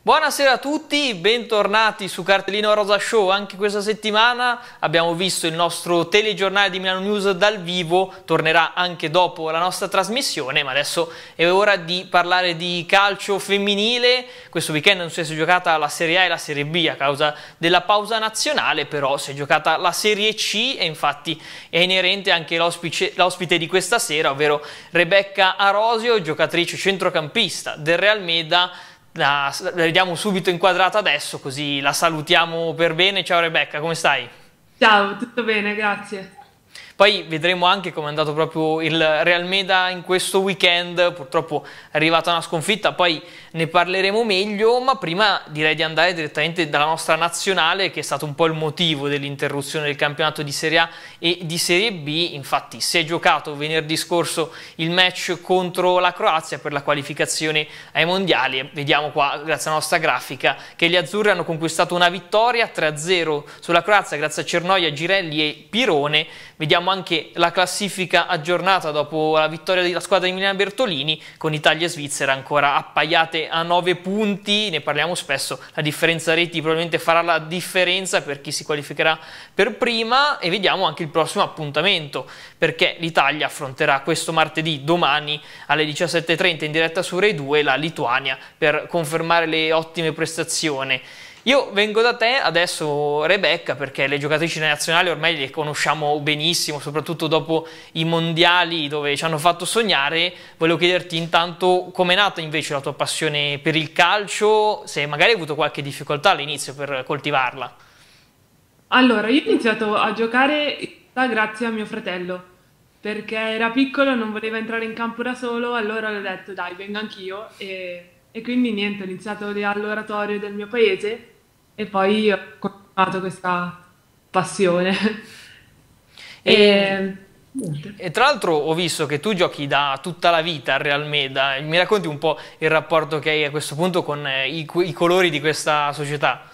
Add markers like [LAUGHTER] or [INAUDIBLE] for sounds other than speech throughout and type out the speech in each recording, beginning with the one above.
Buonasera a tutti, bentornati su Cartellino Rosa Show. Anche questa settimana abbiamo visto il nostro telegiornale di Milano News dal vivo, tornerà anche dopo la nostra trasmissione, ma adesso è ora di parlare di calcio femminile. Questo weekend non si è giocata la Serie A e la Serie B a causa della pausa nazionale, però si è giocata la Serie C e infatti è inerente anche l'ospite di questa sera, ovvero Rebecca Arosio, giocatrice centrocampista del Real Meda la, la vediamo subito inquadrata adesso, così la salutiamo per bene. Ciao Rebecca, come stai? Ciao, tutto bene, grazie. Poi vedremo anche come è andato proprio il Real Meda in questo weekend, purtroppo è arrivata una sconfitta, poi ne parleremo meglio, ma prima direi di andare direttamente dalla nostra nazionale che è stato un po' il motivo dell'interruzione del campionato di Serie A e di Serie B, infatti si è giocato venerdì scorso il match contro la Croazia per la qualificazione ai mondiali vediamo qua grazie alla nostra grafica che gli azzurri hanno conquistato una vittoria 3-0 sulla Croazia grazie a Cernoia, Girelli e Pirone, vediamo abbiamo anche la classifica aggiornata dopo la vittoria della squadra di Milano Bertolini con Italia e Svizzera ancora appaiate a 9 punti, ne parliamo spesso, la differenza reti probabilmente farà la differenza per chi si qualificherà per prima e vediamo anche il prossimo appuntamento perché l'Italia affronterà questo martedì domani alle 17.30 in diretta su Rai 2 la Lituania per confermare le ottime prestazioni. Io vengo da te adesso, Rebecca, perché le giocatrici nazionali ormai le conosciamo benissimo, soprattutto dopo i mondiali dove ci hanno fatto sognare. Volevo chiederti intanto com'è nata invece la tua passione per il calcio, se magari hai avuto qualche difficoltà all'inizio per coltivarla. Allora, io ho iniziato a giocare grazie a mio fratello, perché era piccolo, non voleva entrare in campo da solo, allora l'ho detto dai, vengo anch'io e e quindi niente, ho iniziato all'oratorio del mio paese e poi ho continuato questa passione. e... E tra l'altro ho visto che tu giochi da tutta la vita al Real Meda, mi racconti un po' il rapporto che hai a questo punto con eh, i, i colori di questa società?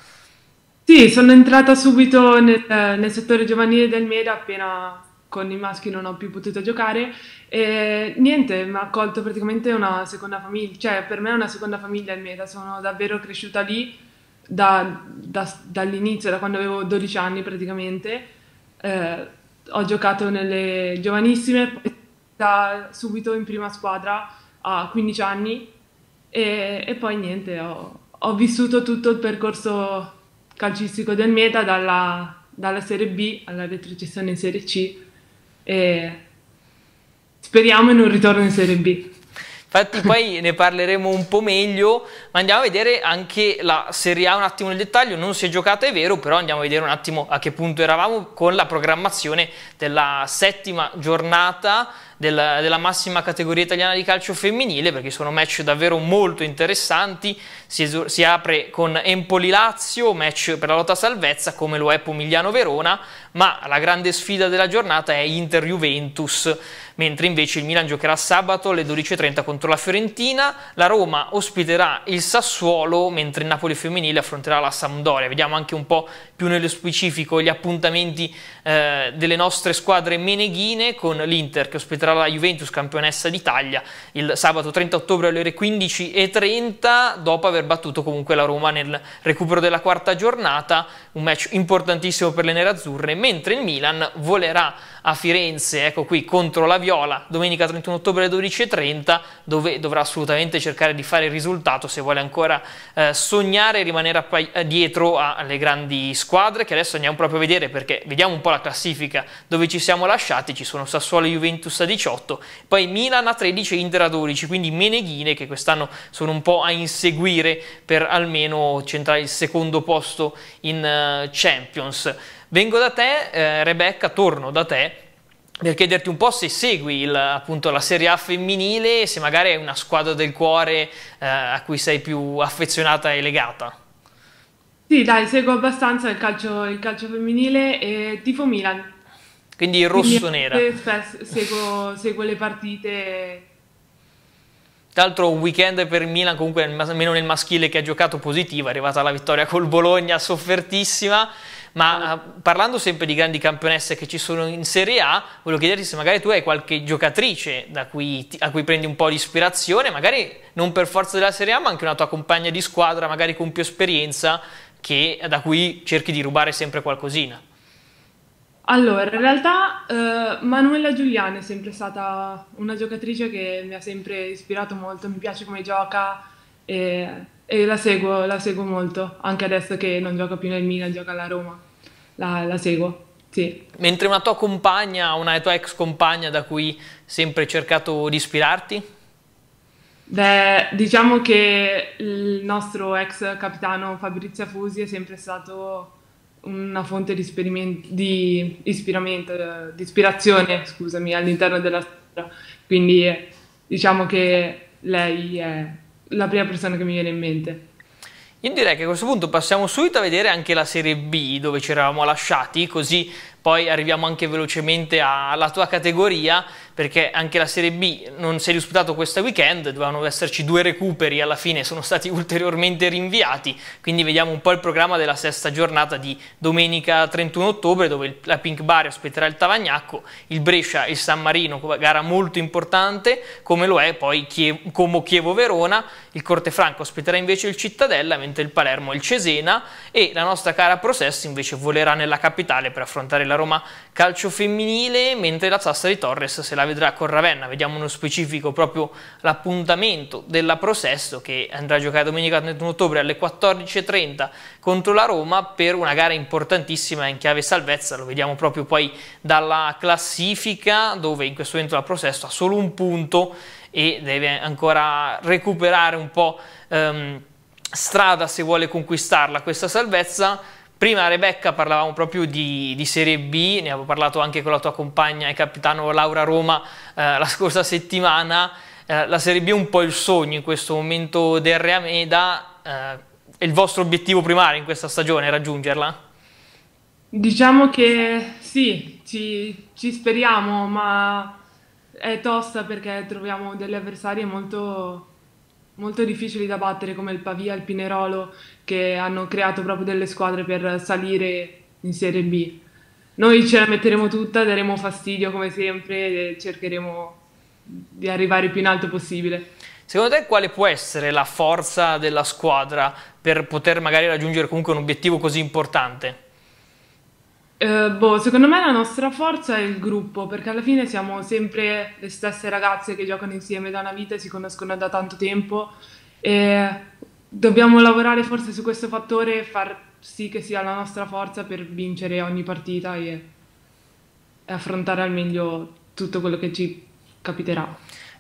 Sì, sono entrata subito nel, eh, nel settore giovanile del Meda appena con i maschi non ho più potuto giocare e niente, mi ha accolto praticamente una seconda famiglia, cioè per me è una seconda famiglia il Meda, sono davvero cresciuta lì da, da, dall'inizio, da quando avevo 12 anni praticamente, eh, ho giocato nelle giovanissime, da, subito in prima squadra a 15 anni e, e poi niente, ho, ho, vissuto tutto il percorso calcistico del Meta dalla, dalla Serie B alla retrocessione in Serie C e speriamo in un ritorno in Serie B. Infatti poi ne parleremo un po' meglio, ma andiamo a vedere anche la Serie A un attimo nel dettaglio, non si è giocata è vero, però andiamo a vedere un attimo a che punto eravamo con la programmazione della settima giornata della, della massima categoria italiana di calcio femminile, perché sono match davvero molto interessanti, si, si apre con Empoli-Lazio, match per la lotta a salvezza come lo è Pomigliano-Verona, ma la grande sfida della giornata è Inter-Juventus, mentre invece il Milan giocherà sabato alle 12.30 contro la Fiorentina, la Roma ospiterà il Sassuolo, mentre il Napoli femminile affronterà la Sampdoria. Vediamo anche un po' più nello specifico gli appuntamenti eh, delle nostre squadre meneghine con l'Inter che ospiterà la Juventus campionessa d'Italia il sabato 30 ottobre alle ore 15.30 dopo aver battuto comunque la Roma nel recupero della quarta giornata, un match importantissimo per le nerazzurre mentre il Milan volerà a Firenze, ecco qui, contro la Viola, domenica 31 ottobre alle 12.30, dove dovrà assolutamente cercare di fare il risultato se vuole ancora eh, sognare e rimanere eh, dietro alle grandi squadre, che adesso andiamo proprio a vedere perché vediamo un po' la classifica dove ci siamo lasciati, ci sono Sassuolo e Juventus a 18, poi Milan a 13 e Inter a 12, quindi Meneghine che quest'anno sono un po' a inseguire per almeno centrare il secondo posto in eh, Champions. Vengo da te, eh, Rebecca, torno da te per chiederti un po' se segui il, appunto la Serie A femminile, se magari è una squadra del cuore eh, a cui sei più affezionata e legata. Sì, dai, seguo abbastanza il calcio, il calcio femminile e tifo Milan. Quindi rosso-nera. seguo, seguo le partite. Tra l'altro un weekend per Milan, comunque almeno nel maschile che ha giocato positivo, è arrivata la vittoria col Bologna, soffertissima. Ma eh, parlando sempre di grandi campionesse che ci sono in Serie A, volevo chiederti se magari tu hai qualche giocatrice cui ti, a cui prendi un po' di ispirazione, magari non per forza della Serie A, ma anche una tua compagna di squadra, magari con più esperienza, che, da cui cerchi di rubare sempre qualcosina. Allora, in realtà eh, Manuela Giuliani è sempre stata una giocatrice che mi ha sempre ispirato molto, mi piace come gioca e, e la, seguo, la, seguo, molto, anche adesso che non gioca più nel Milan, gioca alla Roma la, la seguo. Sì. Mentre una tua compagna, una tua ex compagna da cui sempre hai cercato di ispirarti? Beh, diciamo che il nostro ex capitano Fabrizio Fusi è sempre stato una fonte di, di, di ispirazione scusami, all'interno della storia. Quindi diciamo che lei è la prima persona che mi viene in mente. Io direi che a questo punto passiamo subito a vedere anche la Serie B dove ci eravamo lasciati, così poi arriviamo anche velocemente alla tua categoria, perché anche la Serie B non si è disputato questo weekend, dovevano esserci due recuperi, alla fine sono stati [LAUGHS] ulteriormente rinviati, quindi vediamo un po' il programma della sesta giornata di domenica 31 ottobre, dove la Pink Bari ospiterà il Tavagnacco, il Brescia e il San Marino, gara molto importante, come lo è poi Chiev Como Chievo-Verona, il Cortefranco ospiterà invece il Cittadella, mentre il Palermo il Cesena, e la nostra cara Process invece volerà nella capitale per affrontare la nella Roma calcio femminile, mentre la Zassa di Torres se la vedrà con Ravenna. Vediamo nello specifico proprio l'appuntamento della Prosesto che andrà a giocare domenica 31 ottobre alle 14.30 contro la Roma per una gara importantissima in chiave salvezza. Lo vediamo proprio poi dalla classifica dove in questo momento la Prosesto ha solo un punto e deve ancora recuperare un po' ehm, strada se vuole conquistarla questa salvezza Prima Rebecca parlavamo proprio di, di, Serie B, ne avevo parlato anche con la tua compagna e capitano Laura Roma eh, la scorsa settimana. Eh, la Serie B è un po' il sogno in questo momento del Reameda. Eh, è il vostro obiettivo primario in questa stagione raggiungerla? Diciamo che sì, ci, ci speriamo, ma è tosta perché troviamo degli avversari molto molto difficili da battere come il Pavia, e il Pinerolo, che hanno creato proprio delle squadre per salire in Serie B. Noi ce la metteremo tutta, daremo fastidio come sempre e cercheremo di arrivare più in alto possibile. Secondo te quale può essere la forza della squadra per poter magari raggiungere comunque un obiettivo così importante? Eh, boh, secondo me la nostra forza è il gruppo, perché alla fine siamo sempre le stesse ragazze che giocano insieme da una vita e si conoscono da tanto tempo e dobbiamo lavorare forse su questo fattore e far sì che sia la nostra forza per vincere ogni partita e, e affrontare al meglio tutto quello che ci capiterà.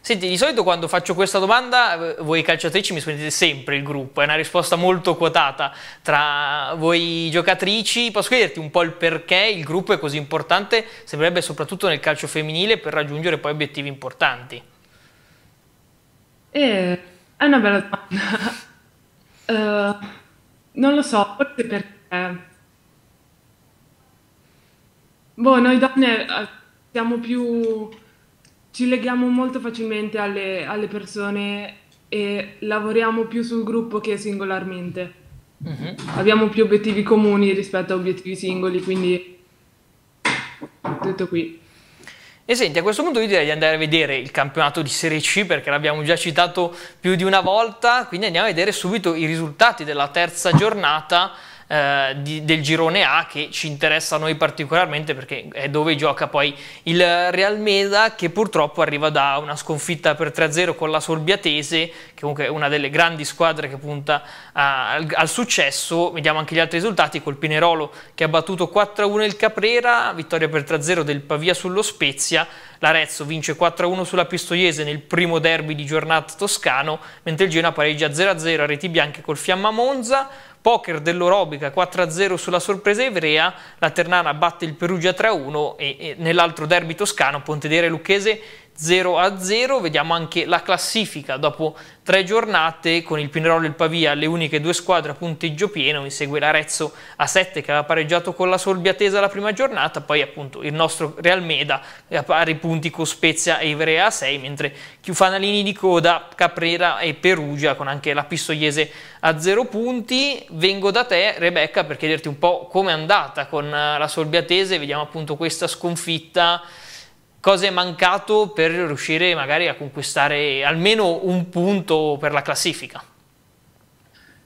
Senti, di solito quando faccio questa domanda, eh, voi calciatrici mi spendete sempre il gruppo, è una risposta molto quotata tra voi giocatrici. Posso chiederti un po' il perché il gruppo è così importante, sembrerebbe soprattutto nel calcio femminile, per raggiungere poi obiettivi importanti? Eh, è una bella domanda. uh, [LAUGHS] non lo so, forse perché... Boh, noi donne eh, siamo più ci leghiamo molto facilmente alle, alle persone e lavoriamo più sul gruppo che singolarmente. Uh-huh. Abbiamo più obiettivi comuni rispetto a obiettivi singoli, quindi tutto qui. E senti, a questo punto io direi di andare a vedere il campionato di Serie C perché l'abbiamo già citato più di una volta, quindi andiamo a vedere subito i risultati della terza giornata eh, di, del girone A che ci interessa a noi particolarmente perché è dove gioca poi il Real Meda che purtroppo arriva da una sconfitta per 3-0 con la Sorbiatese che comunque è una delle grandi squadre che punta a, al, al, successo vediamo anche gli altri risultati col Pinerolo che ha battuto 4-1 il Caprera vittoria per 3-0 del Pavia sullo Spezia l'Arezzo vince 4-1 sulla Pistoiese nel primo derby di giornata toscano mentre il Genoa pareggia 0-0 a reti bianche col Fiamma Monza Poker dell'Orobica 4-0 sulla sorpresa Evrea, la Ternana batte il Perugia 3-1 e, e nell'altro derby toscano Pontedere Lucchese 0 a 0, vediamo anche la classifica dopo tre giornate con il Pinerolo e il Pavia le uniche due squadre a punteggio pieno, insegue l'Arezzo a 7 che aveva pareggiato con la Sorbiatesa la prima giornata, poi appunto il nostro Real Meda a pari punti con Spezia e Ivrea a 6, mentre Chiufanalini di coda, Caprera e Perugia con anche la Pistoiese a 0 punti. Vengo da te Rebecca per chiederti un po' come è andata con eh, la Sorbiatese, vediamo appunto questa sconfitta cosa è mancato per riuscire magari a conquistare almeno un punto per la classifica?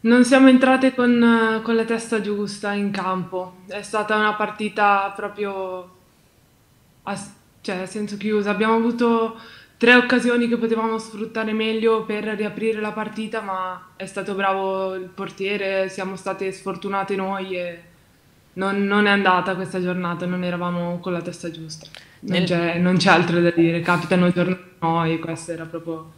Non siamo entrate con, con la testa giusta in campo, è stata una partita proprio a, cioè, a senso chiuso, abbiamo avuto tre occasioni che potevamo sfruttare meglio per riaprire la partita, ma è stato bravo il portiere, siamo state sfortunate noi e non, non è andata questa giornata, non eravamo con la testa giusta non, c'è, non c'è altro da dire, capitano giornate noi, questa era proprio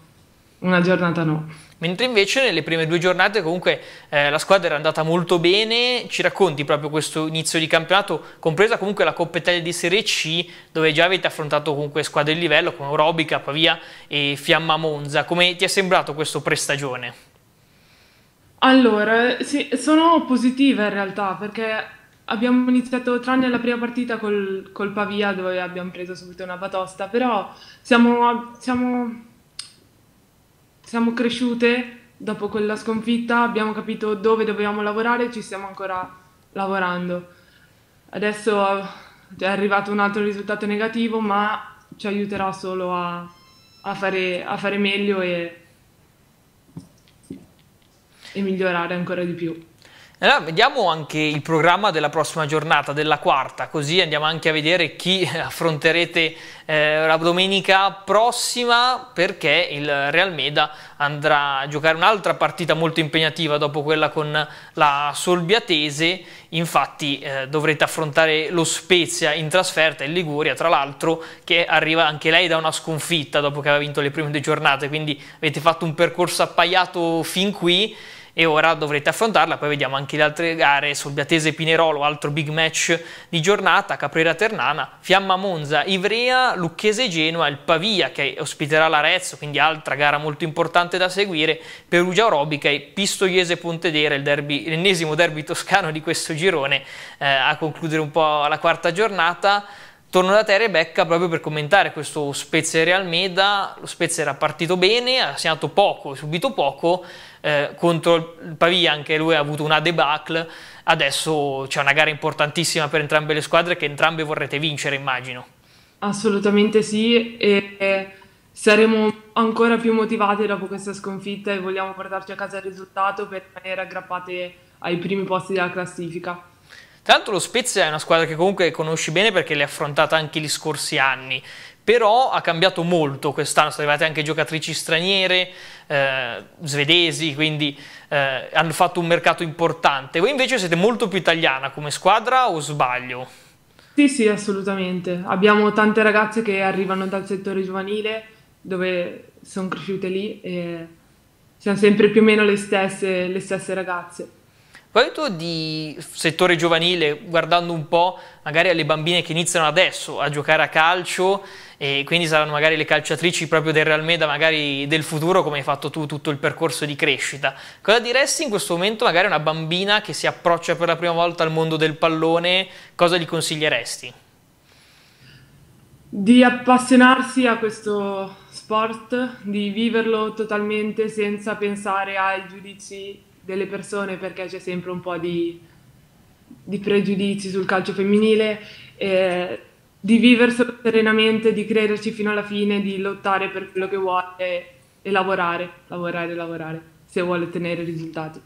una giornata no. Mentre invece nelle prime due giornate comunque eh, la squadra era andata molto bene, ci racconti proprio questo inizio di campionato, compresa comunque la Coppa Italia di Serie C, dove già avete affrontato comunque squadre di livello come Orobica, Pavia e Fiamma Monza. Come ti è sembrato questo prestagione? Allora, sì, sono positiva in realtà perché abbiamo iniziato tranne la prima partita col, col, Pavia dove abbiamo preso subito una batosta, però siamo, siamo, siamo cresciute dopo quella sconfitta, abbiamo capito dove dovevamo lavorare e ci stiamo ancora lavorando. Adesso è arrivato un altro risultato negativo, ma ci aiuterà solo a, a, fare, a fare meglio e, e migliorare ancora di più. Allora, vediamo anche il programma della prossima giornata, della quarta, così andiamo anche a vedere chi [LAUGHS] affronterete eh, la domenica prossima perché il Real Meda andrà a giocare un'altra partita molto impegnativa dopo quella con la Solbiatese, infatti eh, dovrete affrontare lo Spezia in trasferta in Liguria, tra l'altro che arriva anche lei da una sconfitta dopo che aveva vinto le prime due giornate, quindi avete fatto un percorso appaiato fin qui e ora dovrete affrontarla, poi vediamo anche le altre gare, Solbiatese Pinerolo, altro big match di giornata, Caprera Ternana, Fiamma Monza, Ivrea, Lucchese Genoa, il Pavia che ospiterà l'Arezzo, quindi altra gara molto importante da seguire, Perugia Orobica e Pistoiese Pontedera, l'ennesimo derby, derby toscano di questo girone, eh, a concludere un po' la quarta giornata. Torno da te Rebecca proprio per commentare questo Spezia Real Meda, lo Spezia era partito bene, ha segnato poco, subito poco, eh, contro il Pavia anche lui ha avuto una debacle, adesso c'è una gara importantissima per entrambe le squadre che entrambe vorrete vincere immagino. Assolutamente sì e saremo ancora più motivate dopo questa sconfitta e vogliamo portarci a casa il risultato per rimanere aggrappate ai primi posti della classifica. Tra l'altro lo Spezia è una squadra che comunque conosci bene perché l'hai affrontata anche gli scorsi anni, però ha cambiato molto quest'anno, sono arrivate anche giocatrici straniere, eh, svedesi, quindi eh, hanno fatto un mercato importante. Voi invece siete molto più italiana come squadra o sbaglio? Sì, sì, assolutamente. Abbiamo tante ragazze che arrivano dal settore giovanile, dove sono cresciute lì e siamo sempre più o meno le stesse, le stesse ragazze Progetto di settore giovanile, guardando un po' magari alle bambine che iniziano adesso a giocare a calcio e quindi saranno magari le calciatrici proprio del Real Meda, magari del futuro, come hai fatto tu tutto il percorso di crescita. Cosa diresti in questo momento magari a una bambina che si approccia per la prima volta al mondo del pallone? Cosa gli consiglieresti? Di appassionarsi a questo sport, di viverlo totalmente senza pensare ai giudizi delle persone perché c'è sempre un po' di, di pregiudizi sul calcio femminile, eh, di viverselo serenamente, di crederci fino alla fine, di lottare per quello che vuole e lavorare, lavorare, lavorare, se vuole ottenere risultati.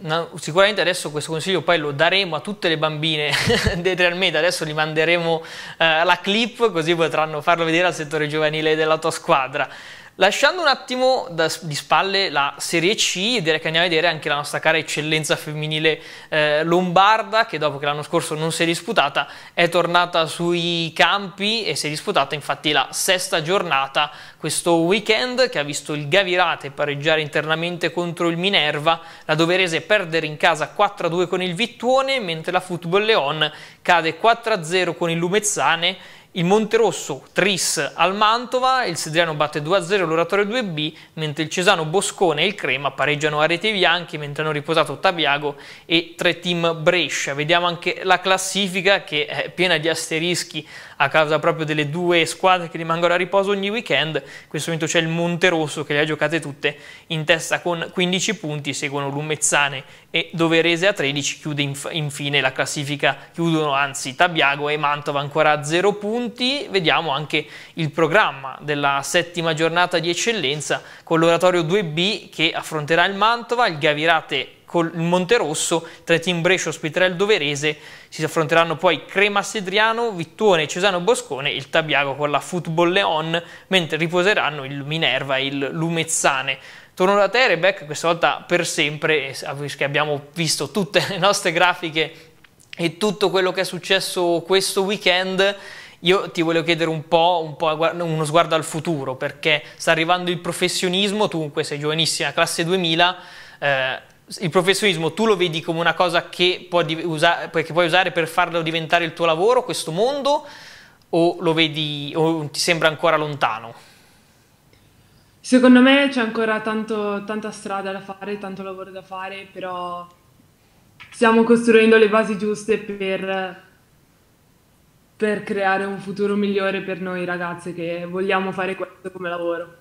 No, sicuramente adesso questo consiglio poi lo daremo a tutte le bambine [LAUGHS] dei Trialmeta, adesso li manderemo eh, la clip così potranno farlo vedere al settore giovanile della tua squadra. Lasciando un attimo da, di spalle la Serie C, direi che andiamo a vedere anche la nostra cara eccellenza femminile eh, lombarda, che dopo che l'anno scorso non si è disputata, è tornata sui campi e si è disputata infatti la sesta giornata questo weekend, che ha visto il Gavirate pareggiare internamente contro il Minerva, la Doverese perdere in casa 4-2 con il Vittuone, mentre la Football Leon cade 4-0 con il Lumezzane il Monterosso tris al Mantova, il Sedriano batte 2-0 l'Oratorio 2B, mentre il Cesano Boscone e il Crema pareggiano a reti bianche, mentre hanno riposato Tabiago e tre team Brescia. Vediamo anche la classifica che è piena di asterischi a causa proprio delle due squadre che rimangono a riposo ogni weekend. In questo momento c'è il Monte Rosso che le ha giocate tutte in testa con 15 punti, seguono Lumezzane e Doverese a 13, chiude inf infine la classifica, chiudono anzi Tabiago e Mantova ancora a 0 punti. Vediamo anche il programma della settima giornata di eccellenza con l'oratorio 2B che affronterà il Mantova, il Gavirate con il Monte Rosso, tra i team Brescia, Ospitrello, Doverese, si affronteranno poi Crema Sedriano, Vittuone, Cesano Boscone e il Tabiago con la Football Leon, mentre riposeranno il Minerva e il Lumezzane. Torno da te Rebecca, questa volta per sempre, eh, che abbiamo visto tutte le nostre grafiche e tutto quello che è successo questo weekend, io ti voglio chiedere un po', un po', uno sguardo al futuro, perché sta arrivando il professionismo, tu comunque sei giovanissima, classe 2000, eh, il professionismo tu lo vedi come una cosa che puoi, usare, che puoi usare per farlo diventare il tuo lavoro, questo mondo, o lo vedi, o ti sembra ancora lontano? Secondo me c'è ancora tanto, tanta strada da fare, tanto lavoro da fare, però stiamo costruendo le basi giuste per, per creare un futuro migliore per noi ragazze che vogliamo fare questo come lavoro.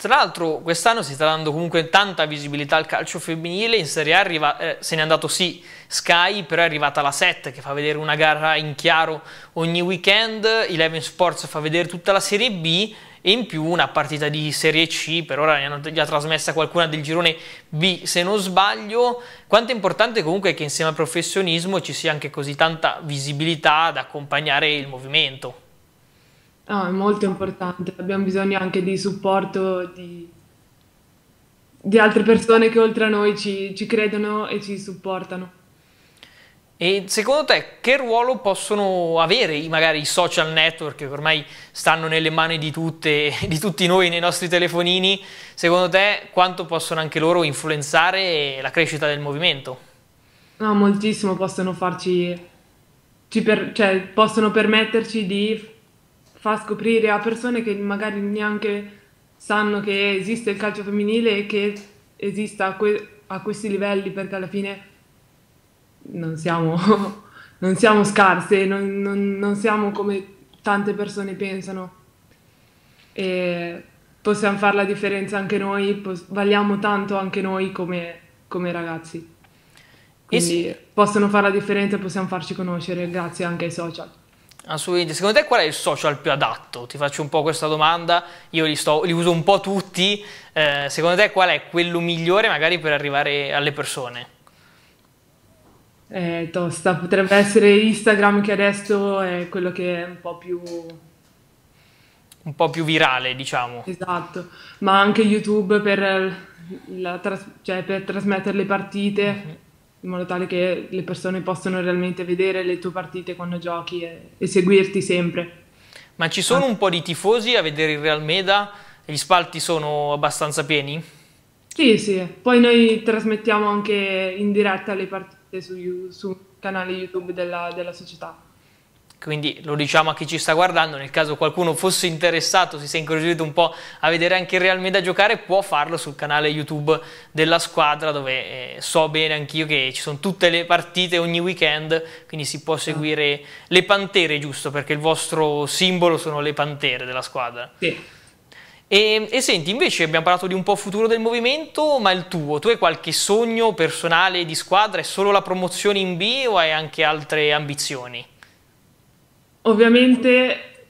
Tra l'altro quest'anno si sta dando comunque tanta visibilità al calcio femminile, in Serie A arriva, eh, se n'è andato sì Sky, però è arrivata la 7 che fa vedere una gara in chiaro ogni weekend, Eleven Sports fa vedere tutta la Serie B e in più una partita di Serie C, per ora ne hanno già trasmessa qualcuna del girone B se non sbaglio. Quanto è importante comunque che insieme al professionismo ci sia anche così tanta visibilità ad accompagnare il movimento? No, è molto importante, abbiamo bisogno anche di supporto di, di altre persone che oltre a noi ci, ci credono e ci supportano. E secondo te che ruolo possono avere magari i social network che ormai stanno nelle mani di, tutte, [LAUGHS] di, tutti noi nei nostri telefonini? Secondo te quanto possono anche loro influenzare la crescita del movimento? No, moltissimo possono farci, per, cioè, possono permetterci di fa scoprire a persone che magari neanche sanno che esiste il calcio femminile e che esista a, que- a questi livelli perché alla fine non siamo, [LAUGHS] non siamo scarse, non, non, non, siamo come tante persone pensano e possiamo fare la differenza anche noi, pos- valiamo tanto anche noi come, come ragazzi. Quindi e sì. possono fare la differenza e possiamo farci conoscere grazie anche ai social. Assolutamente. Ah, secondo te qual è il social più adatto? Ti faccio un po' questa domanda, io li, sto, li uso un po' tutti. Eh, secondo te qual è quello migliore magari per arrivare alle persone? Eh, tosta, potrebbe essere Instagram che adesso è quello che è un po' più... Un po' più virale, diciamo. Esatto, ma anche YouTube per, la, cioè per trasmettere le partite. Mm -hmm in modo tale che le persone possano realmente vedere le tue partite quando giochi e, e seguirti sempre. Ma ci sono ah. un po' di tifosi a vedere il Real Meda? Gli spalti sono abbastanza pieni? Sì, sì. Poi noi trasmettiamo anche in diretta le partite su, su canale YouTube della, della società quindi lo diciamo a chi ci sta guardando, nel caso qualcuno fosse interessato, si sia incuriosito un po' a vedere anche il Real Meda giocare, può farlo sul canale YouTube della squadra dove eh, so bene anch'io che ci sono tutte le partite ogni weekend, quindi si può seguire ah. le Pantere, giusto? Perché il vostro simbolo sono le Pantere della squadra. Sì. E, e, senti, invece abbiamo parlato di un po' futuro del movimento, ma il tuo, tu hai qualche sogno personale di squadra? È solo la promozione in B o hai anche altre ambizioni? Ovviamente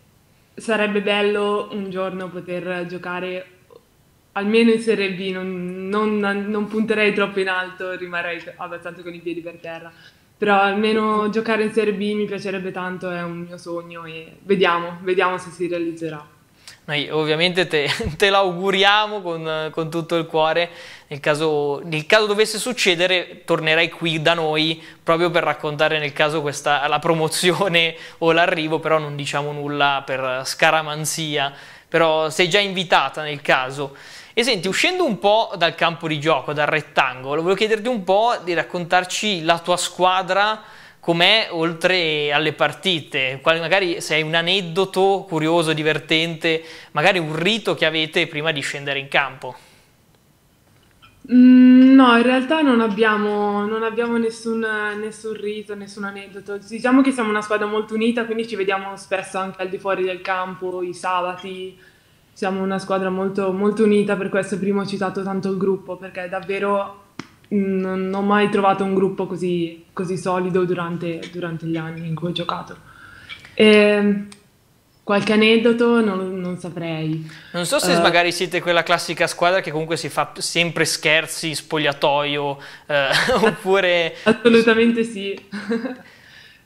sarebbe bello un giorno poter giocare almeno in Serie B, non, non, non punterei troppo in alto, rimarrei abbastanza con i piedi per terra. Però almeno giocare in Serie B mi piacerebbe tanto, è un mio sogno e vediamo, vediamo se si realizzerà. Noi ovviamente te, [LAUGHS] te l'auguriamo con, con, tutto il cuore, nel caso, nel caso, dovesse succedere tornerai qui da noi proprio per raccontare nel caso questa, la promozione o l'arrivo, però non diciamo nulla per scaramanzia, però sei già invitata nel caso. E senti, uscendo un po' dal campo di gioco, dal rettangolo, volevo chiederti un po' di raccontarci la tua squadra com'è oltre alle partite, Qual magari se hai un aneddoto curioso, divertente, magari un rito che avete prima di scendere in campo. Mm, no, in realtà non abbiamo, non abbiamo nessun, nessun, rito, nessun aneddoto. Diciamo che siamo una squadra molto unita, quindi ci vediamo spesso anche al di fuori del campo, i sabati. Siamo una squadra molto, molto unita, per questo prima ho citato tanto il gruppo, perché davvero non ho mai trovato un gruppo così, così solido durante, durante, gli anni in cui ho giocato. E ehm, qualche aneddoto non, non, saprei. Non so se uh, magari siete quella classica squadra che comunque si fa sempre scherzi, spogliatoio, eh, [LAUGHS] oppure... Assolutamente sì.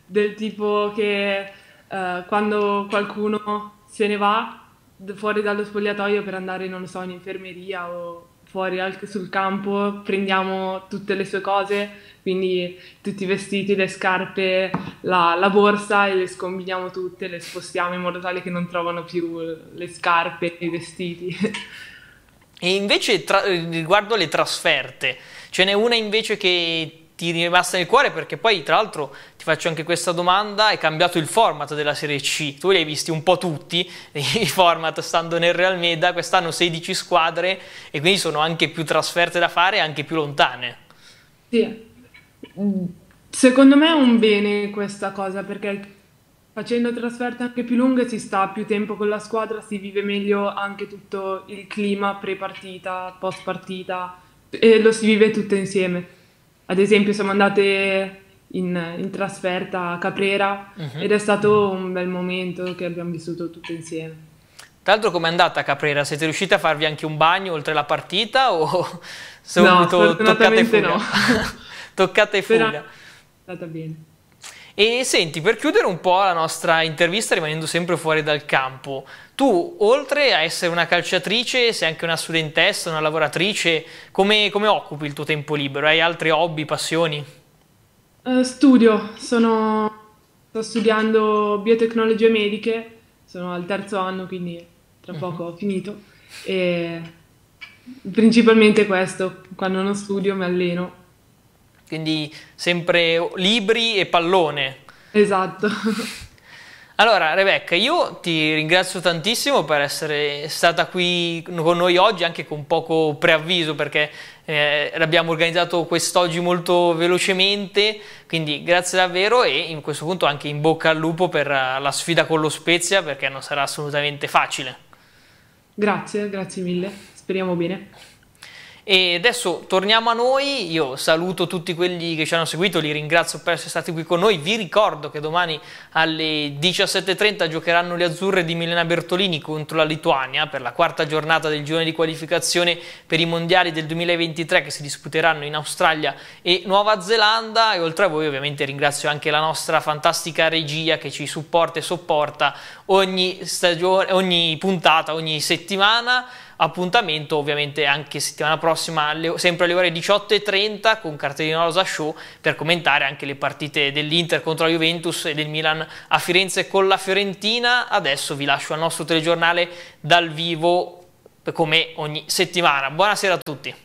Del tipo che uh, quando qualcuno se ne va fuori dallo spogliatoio per andare, non lo so, in infermeria o fuori al, sul campo, prendiamo tutte le sue cose, quindi tutti i vestiti, le scarpe, la, la, borsa e le scombiniamo tutte, le spostiamo in modo tale che non trovano più le scarpe e i vestiti. E invece tra, riguardo le trasferte, ce n'è una invece che ti rimasta nel cuore perché poi tra l'altro ti faccio anche questa domanda, è cambiato il format della Serie C, tu li hai visti un po' tutti [LAUGHS] i format stando nel Real Meda, quest'anno 16 squadre e quindi sono anche più trasferte da fare e anche più lontane. Sì, secondo me è un bene questa cosa perché facendo trasferte anche più lunghe si sta più tempo con la squadra, si vive meglio anche tutto il clima pre partita, post partita e lo si vive tutto insieme ad esempio siamo andate in, in trasferta a Caprera uh-huh. ed è stato un bel momento che abbiamo vissuto tutti insieme. Tra l'altro com'è andata a Caprera? Siete riusciti a farvi anche un bagno oltre la partita o [LAUGHS] subito no, toccate fuga? No, [LAUGHS] toccate fuga. è andata bene. E senti, per chiudere un po' la nostra intervista, rimanendo sempre fuori dal campo, tu oltre a essere una calciatrice, sei anche una studentessa, una lavoratrice, come, come occupi il tuo tempo libero? Hai altri hobby, passioni? Uh, studio, sono... sto studiando biotecnologie mediche, sono al terzo anno, quindi tra mhm. poco ho finito. E principalmente questo, quando non studio mi alleno quindi sempre libri e pallone. Esatto. Allora, Rebecca, io ti ringrazio tantissimo per essere stata qui con noi oggi, anche con poco preavviso, perché eh, l'abbiamo organizzato quest'oggi molto velocemente. Quindi grazie davvero e in questo punto anche in bocca al lupo per eh, la sfida con lo Spezia, perché non sarà assolutamente facile. Grazie, grazie mille. Speriamo bene. E adesso torniamo a noi, io saluto tutti quelli che ci hanno seguito, li ringrazio per essere stati qui con noi, vi ricordo che domani alle 17.30 giocheranno le azzurre di Milena Bertolini contro la Lituania per la quarta giornata del giorno di qualificazione per i mondiali del 2023 che si disputeranno in Australia e Nuova Zelanda e oltre a voi ovviamente ringrazio anche la nostra fantastica regia che ci supporta e sopporta ogni, stagione, ogni puntata, ogni settimana. Appuntamento ovviamente anche settimana prossima, sempre alle ore 18.30 con cartellino rosa show per commentare anche le partite dell'Inter contro la Juventus e del Milan a Firenze con la Fiorentina. Adesso vi lascio al nostro telegiornale dal vivo come ogni settimana. Buonasera a tutti.